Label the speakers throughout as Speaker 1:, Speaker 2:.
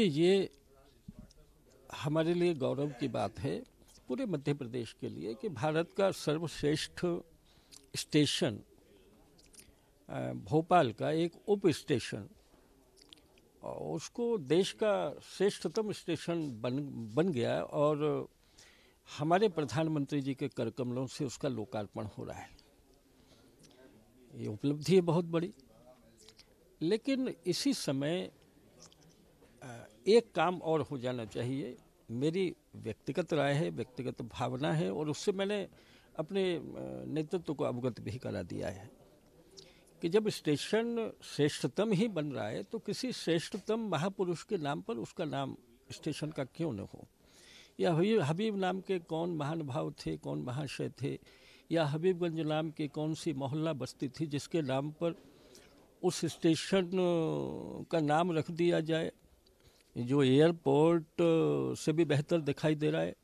Speaker 1: ये हमारे लिए गौरव की बात है पूरे मध्य प्रदेश के लिए कि भारत का सर्वश्रेष्ठ स्टेशन भोपाल का एक उप स्टेशन और उसको देश का श्रेष्ठतम स्टेशन बन बन गया और हमारे प्रधानमंत्री जी के कर कमलों से उसका लोकार्पण हो रहा है ये उपलब्धि है बहुत बड़ी लेकिन इसी समय एक काम और हो जाना चाहिए मेरी व्यक्तिगत राय है व्यक्तिगत भावना है और उससे मैंने अपने नेतृत्व को अवगत भी करा दिया है कि जब स्टेशन श्रेष्ठतम ही बन रहा है तो किसी श्रेष्ठतम महापुरुष के नाम पर उसका नाम स्टेशन का क्यों न हो या हबीब हबीब नाम के कौन महानुभाव थे कौन महाशय थे या हबीबगंज नाम की कौन सी मोहल्ला बस्ती थी जिसके नाम पर उस स्टेशन का नाम रख दिया जाए जो एयरपोर्ट से भी बेहतर दिखाई दे रहा है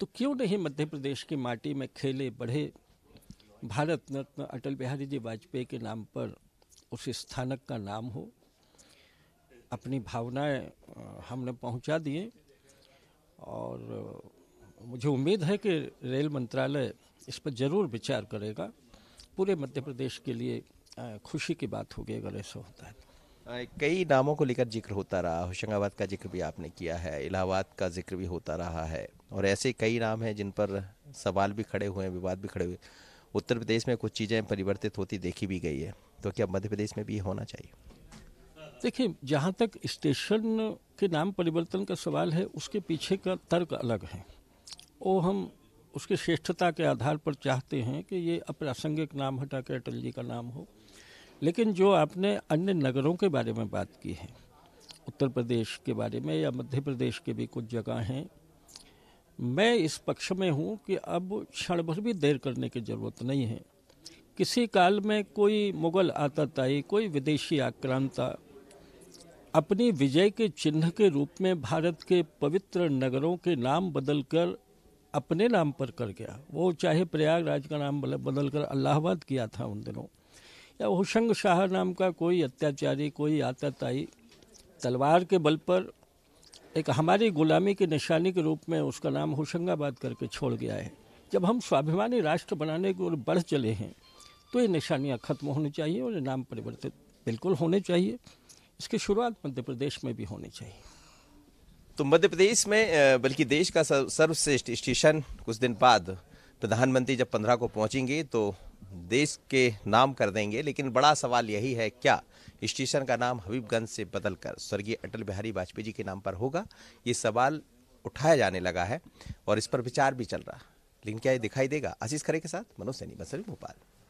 Speaker 1: तो क्यों नहीं मध्य प्रदेश की माटी में खेले बढ़े भारत रत्न अटल बिहारी जी वाजपेयी के नाम पर उस स्थानक का नाम हो अपनी भावनाएं हमने पहुंचा दिए और मुझे उम्मीद है कि रेल मंत्रालय इस पर ज़रूर विचार करेगा पूरे मध्य प्रदेश के लिए खुशी की बात होगी अगर ऐसा होता है तो।
Speaker 2: कई नामों को लेकर जिक्र होता रहा होशंगाबाद का जिक्र भी आपने किया है इलाहाबाद का जिक्र भी होता रहा है और ऐसे कई नाम हैं जिन पर सवाल भी खड़े हुए हैं विवाद भी खड़े हुए उत्तर प्रदेश में कुछ चीज़ें परिवर्तित होती देखी भी गई है तो क्या मध्य प्रदेश में भी होना चाहिए
Speaker 1: देखिए जहाँ तक स्टेशन के नाम परिवर्तन का सवाल है उसके पीछे का तर्क अलग है वो हम उसकी श्रेष्ठता के आधार पर चाहते हैं कि ये अप्रासंगिक नाम हटा के अटल जी का नाम हो लेकिन जो आपने अन्य नगरों के बारे में बात की है उत्तर प्रदेश के बारे में या मध्य प्रदेश के भी कुछ जगह हैं मैं इस पक्ष में हूँ कि अब क्षण भर भी देर करने की ज़रूरत नहीं है किसी काल में कोई मुगल आताताई कोई विदेशी आक्रांता अपनी विजय के चिन्ह के रूप में भारत के पवित्र नगरों के नाम बदलकर अपने नाम पर कर गया वो चाहे प्रयागराज का नाम बदल कर अलाहाबाद किया था उन दिनों या होशंग शाह नाम का कोई अत्याचारी कोई आताताई तलवार के बल पर एक हमारी गुलामी की निशानी के रूप में उसका नाम होशंगाबाद करके छोड़ गया है जब हम स्वाभिमानी राष्ट्र बनाने की ओर बढ़ चले हैं तो ये निशानियाँ खत्म होनी चाहिए और ये नाम परिवर्तित बिल्कुल होने चाहिए इसकी शुरुआत मध्य प्रदेश में भी होनी चाहिए
Speaker 2: तो मध्य प्रदेश में बल्कि देश का सर्वश्रेष्ठ स्टेशन कुछ दिन बाद प्रधानमंत्री जब पंद्रह को पहुंचेंगे तो देश के नाम कर देंगे लेकिन बड़ा सवाल यही है क्या स्टेशन का नाम हबीबगंज से बदलकर स्वर्गीय अटल बिहारी वाजपेयी जी के नाम पर होगा ये सवाल उठाया जाने लगा है और इस पर विचार भी चल रहा लेकिन क्या ये दिखाई देगा आशीष खरे के साथ मनोज सैनी बसरी भोपाल